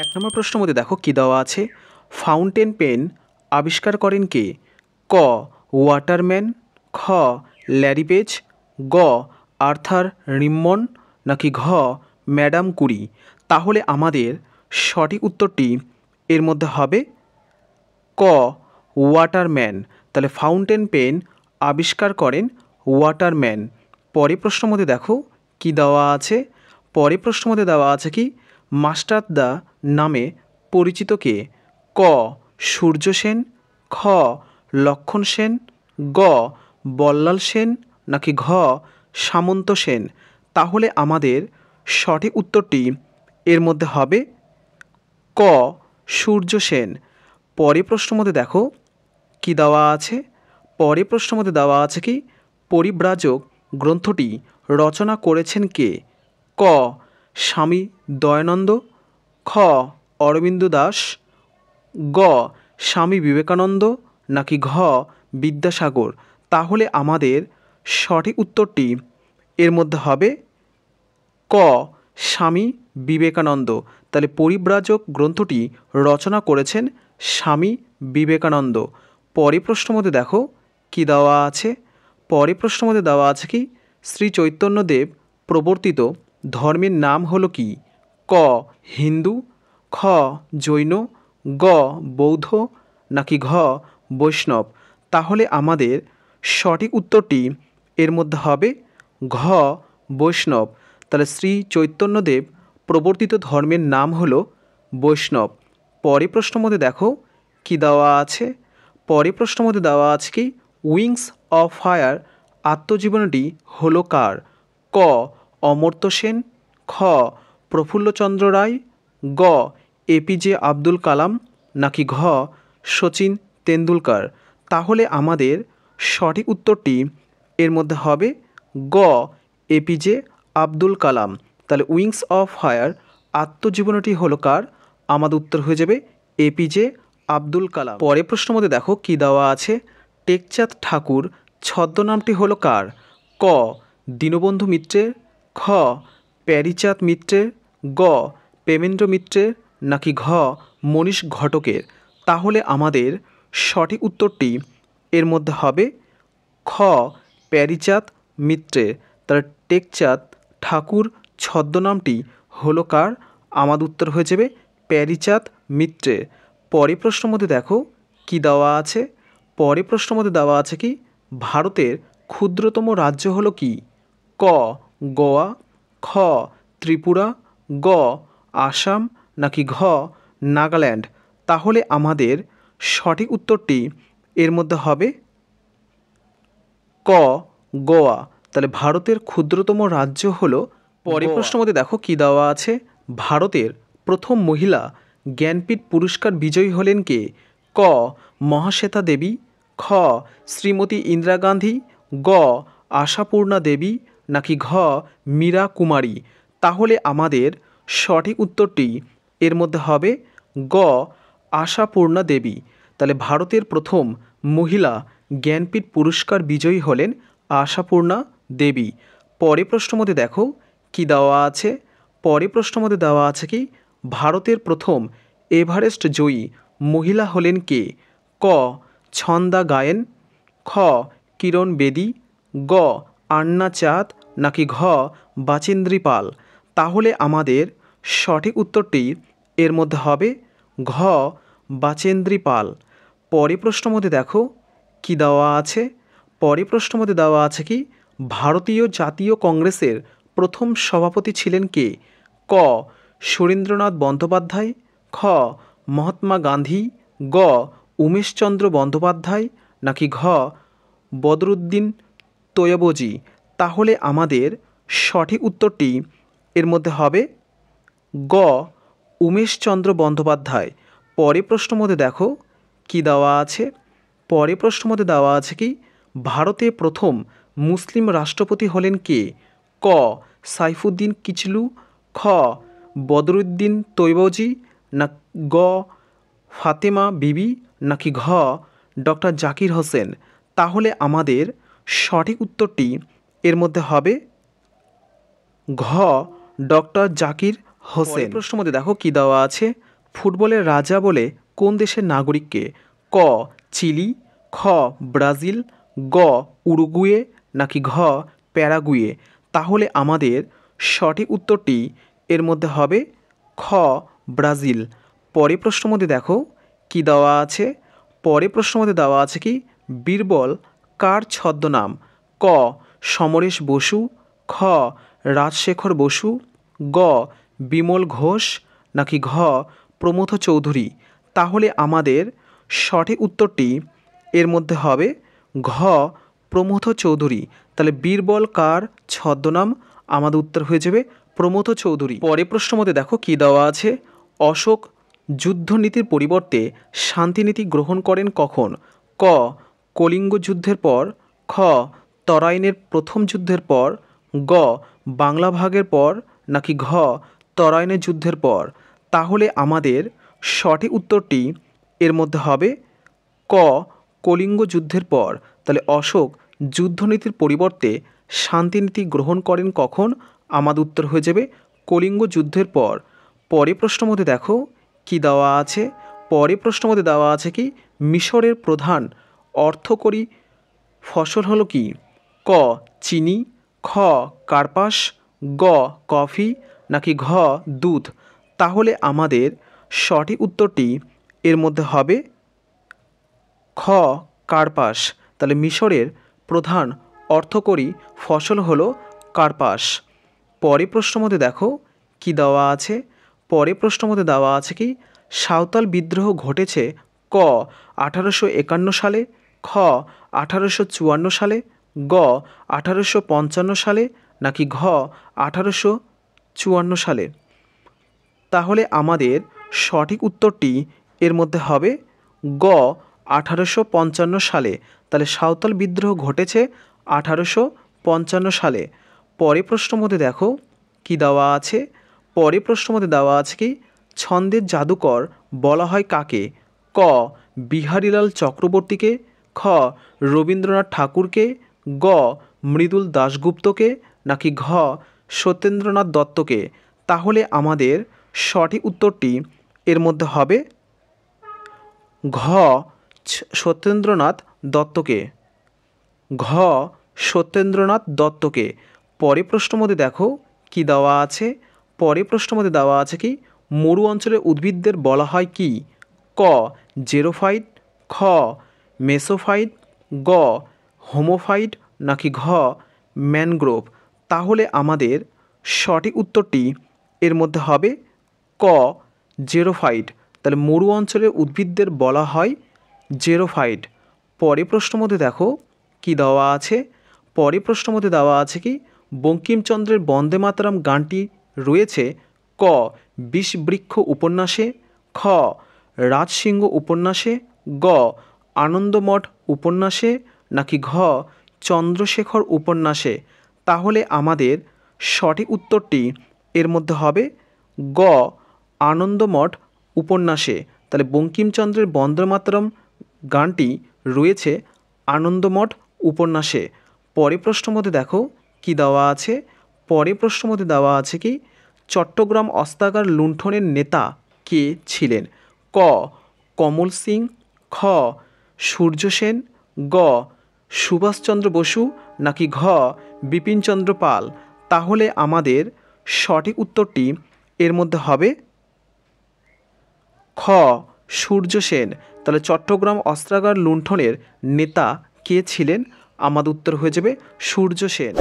এক নম্বর প্রশ্ন মধ্যে দেখো কী দেওয়া আছে ফাউন্টেন পেন আবিষ্কার করেন কে ক ওয়াটারম্যান খ ল্যারি পেজ গ আর্থার রিম্মন নাকি ঘ ম্যাডাম কুরি তাহলে আমাদের সঠিক উত্তরটি এর মধ্যে হবে ক ওয়াটারম্যান তাহলে ফাউন্টেন পেন আবিষ্কার করেন ওয়াটারম্যান পরে প্রশ্ন মধ্যে দেখো কি দেওয়া আছে পরে প্রশ্ন মধ্যে দেওয়া আছে কি মাস্টারদা নামে পরিচিতকে ক সূর্য সেন খ লক্ষণ সেন গ বল্লাল সেন নাকি ঘ সামন্ত সেন তাহলে আমাদের সঠিক উত্তরটি এর মধ্যে হবে ক সূর্য সেন পরে প্রশ্ন মধ্যে দেখো কি দেওয়া আছে পরে প্রশ্ন মধ্যে দেওয়া আছে কি পরিব্রাজক গ্রন্থটি রচনা করেছেন কে ক স্বামী দয়ানন্দ খ অরবিন্দ দাস গ স্বামী বিবেকানন্দ নাকি ঘ বিদ্যাসাগর তাহলে আমাদের সঠিক উত্তরটি এর মধ্যে হবে ক স্বামী বিবেকানন্দ তাহলে পরিব্রাজক গ্রন্থটি রচনা করেছেন স্বামী বিবেকানন্দ পরে প্রশ্ন মধ্যে দেখো কি দেওয়া আছে পরে প্রশ্ন মধ্যে দেওয়া আছে কি শ্রী চৈতন্যদেব প্রবর্তিত ধর্মের নাম হলো কি ক হিন্দু খ জৈন গ বৌদ্ধ নাকি ঘ বৈষ্ণব তাহলে আমাদের সঠিক উত্তরটি এর মধ্যে হবে ঘ বৈষ্ণব তাহলে শ্রী চৈতন্যদেব প্রবর্তিত ধর্মের নাম হলো বৈষ্ণব পরে প্রশ্ন মধ্যে দেখো কি দেওয়া আছে পরে প্রশ্ন মধ্যে দেওয়া আছে কি উইংস অফ ফায়ার আত্মজীবনীটি হলো কার ক অমর্ত্য সেন খ প্রফুল্লচন্দ্র রায় গ এপিজে আব্দুল কালাম নাকি ঘ সচিন তেন্ডুলকার তাহলে আমাদের সঠিক উত্তরটি এর মধ্যে হবে গ এপিজে আব্দুল কালাম তাহলে উইংস অফ ফায়ার আত্মজীবনীটি হলো কার আমাদের উত্তর হয়ে যাবে এপিজে আব্দুল কালাম পরে প্রশ্ন মধ্যে দেখো কি দেওয়া আছে টেকচাঁদ ঠাকুর ছদ্মনামটি হলো কার ক দীনবন্ধু মিত্রের খ প্যারিচাঁদ মিত্রের গ পেমেন্দ্র মিত্রের নাকি ঘ মনীষ ঘটকের তাহলে আমাদের সঠিক উত্তরটি এর মধ্যে হবে খ প্যারিচাঁদ মিত্রের তার টেকচাঁদ ঠাকুর ছদ্মনামটি হল কার আমাদের উত্তর হয়ে যাবে প্যারিচাঁদ মিত্রের পরে প্রশ্ন মধ্যে দেখো কি দেওয়া আছে পরে প্রশ্ন মধ্যে দেওয়া আছে কি ভারতের ক্ষুদ্রতম রাজ্য হলো কি ক গোয়া খ ত্রিপুরা গ আসাম নাকি ঘ নাগাল্যান্ড তাহলে আমাদের সঠিক উত্তরটি এর মধ্যে হবে ক গোয়া তাহলে ভারতের ক্ষুদ্রতম রাজ্য হলো পরের প্রশ্ন মধ্যে দেখো কি দেওয়া আছে ভারতের প্রথম মহিলা জ্ঞানপীঠ পুরস্কার বিজয়ী হলেন কে ক মহাশ্বেতা দেবী খ শ্রীমতী ইন্দিরা গান্ধী গ আশাপূর্ণা দেবী নাকি ঘ মীরা কুমারী তাহলে আমাদের সঠিক উত্তরটি এর মধ্যে হবে গ আশাপূর্ণা দেবী তাহলে ভারতের প্রথম মহিলা জ্ঞানপীঠ পুরস্কার বিজয়ী হলেন আশাপূর্ণা দেবী পরে প্রশ্ন মধ্যে দেখো কি দেওয়া আছে পরে প্রশ্ন মধ্যে দেওয়া আছে কি ভারতের প্রথম এভারেস্ট জয়ী মহিলা হলেন কে ক ছন্দা গায়েন খ কিরণ বেদী গ আন্না চাঁদ নাকি ঘ বাচিন্দ্রী পাল তাহলে আমাদের সঠিক উত্তরটি এর মধ্যে হবে ঘ বাচেন্দ্রী পাল পরে প্রশ্ন মধ্যে দেখো কি দেওয়া আছে পরে প্রশ্ন মধ্যে দেওয়া আছে কি ভারতীয় জাতীয় কংগ্রেসের প্রথম সভাপতি ছিলেন কে ক সুরেন্দ্রনাথ বন্দ্যোপাধ্যায় খ মহাত্মা গান্ধী গ উমেশচন্দ্র বন্দ্যোপাধ্যায় নাকি ঘ বদরুদ্দিন তৈয়বজি তাহলে আমাদের সঠিক উত্তরটি এর মধ্যে হবে গ উমেশচন্দ্র বন্দ্যোপাধ্যায় পরে প্রশ্ন মধ্যে দেখো কি দেওয়া আছে পরে প্রশ্ন মধ্যে দেওয়া আছে কি ভারতে প্রথম মুসলিম রাষ্ট্রপতি হলেন কে ক সাইফুদ্দিন কিচলু খ বদরুদ্দিন তৈবজি না গ ফাতেমা বিবি নাকি ঘ ডক্টর জাকির হোসেন তাহলে আমাদের সঠিক উত্তরটি এর মধ্যে হবে ঘ ডক্টর জাকির হোসেন প্রশ্ন মধ্যে দেখো কী দেওয়া আছে ফুটবলের রাজা বলে কোন দেশের নাগরিককে ক চিলি খ ব্রাজিল গ উরুগুয়ে নাকি ঘ প্যারাগুয়ে তাহলে আমাদের সঠিক উত্তরটি এর মধ্যে হবে খ ব্রাজিল পরে প্রশ্ন মধ্যে দেখো কি দেওয়া আছে পরে প্রশ্ন মধ্যে দেওয়া আছে কি বীরবল কার ছদ্মনাম ক সমরেশ বসু খ রাজশেখর বসু গ বিমল ঘোষ নাকি ঘ প্রমথ চৌধুরী তাহলে আমাদের সঠিক উত্তরটি এর মধ্যে হবে ঘ প্রমথ চৌধুরী তাহলে বীরবল কার ছদ্মনাম আমাদের উত্তর হয়ে যাবে প্রমথ চৌধুরী পরে প্রশ্ন মতে দেখো কী দেওয়া আছে অশোক যুদ্ধনীতির পরিবর্তে শান্তিনীতি গ্রহণ করেন কখন ক কলিঙ্গ যুদ্ধের পর খ তরাইনের প্রথম যুদ্ধের পর গ বাংলা ভাগের পর নাকি ঘ তরাইনের যুদ্ধের পর তাহলে আমাদের সঠিক উত্তরটি এর মধ্যে হবে ক কলিঙ্গ যুদ্ধের পর তাহলে অশোক যুদ্ধনীতির পরিবর্তে শান্তিনীতি গ্রহণ করেন কখন আমাদের উত্তর হয়ে যাবে কলিঙ্গ যুদ্ধের পর পরে প্রশ্ন মধ্যে দেখো কি দেওয়া আছে পরে প্রশ্ন মধ্যে দেওয়া আছে কি মিশরের প্রধান অর্থকরী ফসল হলো কি ক চিনি খ কার্পাস গ কফি নাকি ঘ দুধ তাহলে আমাদের সঠিক উত্তরটি এর মধ্যে হবে খ কার্পাস তাহলে মিশরের প্রধান অর্থকরী ফসল হলো কার্পাস পরে প্রশ্ন মধ্যে দেখো কি দেওয়া আছে পরে প্রশ্ন মধ্যে দেওয়া আছে কি সাঁওতাল বিদ্রোহ ঘটেছে ক আঠারোশো একান্ন সালে খ আঠারোশো চুয়ান্ন সালে গ আঠারোশো পঞ্চান্ন সালে নাকি ঘ আঠারোশো চুয়ান্ন সালে তাহলে আমাদের সঠিক উত্তরটি এর মধ্যে হবে গ আঠারোশো পঞ্চান্ন সালে তাহলে সাঁওতাল বিদ্রোহ ঘটেছে আঠারোশো পঞ্চান্ন সালে পরে প্রশ্ন মধ্যে দেখো কি দেওয়া আছে পরে প্রশ্ন মধ্যে দেওয়া আছে কি ছন্দের জাদুকর বলা হয় কাকে ক বিহারীলাল চক্রবর্তীকে খ রবীন্দ্রনাথ ঠাকুরকে গ মৃদুল দাশগুপ্তকে নাকি ঘ সত্যেন্দ্রনাথ দত্তকে তাহলে আমাদের সঠিক উত্তরটি এর মধ্যে হবে ঘ সত্যেন্দ্রনাথ দত্তকে ঘ সত্যেন্দ্রনাথ দত্তকে পরে প্রশ্ন মধ্যে দেখো কি দেওয়া আছে পরে প্রশ্ন মধ্যে দেওয়া আছে কি মরু অঞ্চলের উদ্ভিদদের বলা হয় কি ক জেরোফাইট খ মেসোফাইট গ হোমোফাইট নাকি ঘ ম্যানগ্রোভ তাহলে আমাদের সঠিক উত্তরটি এর মধ্যে হবে ক জেরোফাইট তাহলে মরু অঞ্চলের উদ্ভিদদের বলা হয় জেরোফাইট পরে প্রশ্ন মধ্যে দেখো কি দেওয়া আছে পরে প্রশ্ন মধ্যে দেওয়া আছে কি বঙ্কিমচন্দ্রের বন্দে মাতারাম গানটি রয়েছে ক বিষবৃক্ষ উপন্যাসে খ রাজসিংহ উপন্যাসে গ আনন্দমঠ উপন্যাসে নাকি ঘ চন্দ্রশেখর উপন্যাসে তাহলে আমাদের সঠিক উত্তরটি এর মধ্যে হবে গ আনন্দমঠ উপন্যাসে তাহলে বঙ্কিমচন্দ্রের বন্দ্রমাতরম গানটি রয়েছে আনন্দমঠ উপন্যাসে পরে প্রশ্ন মধ্যে দেখো কি দেওয়া আছে পরে প্রশ্ন মধ্যে দেওয়া আছে কি চট্টগ্রাম অস্তাগার লুণ্ঠনের নেতা কে ছিলেন ক কমল সিং খ সূর্য সেন গ সুভাষচন্দ্র বসু নাকি ঘ বিপিনচন্দ্র পাল তাহলে আমাদের সঠিক উত্তরটি এর মধ্যে হবে খ সূর্য সেন তাহলে চট্টগ্রাম অস্ত্রাগার লুণ্ঠনের নেতা কে ছিলেন আমাদের উত্তর হয়ে যাবে সূর্য সেন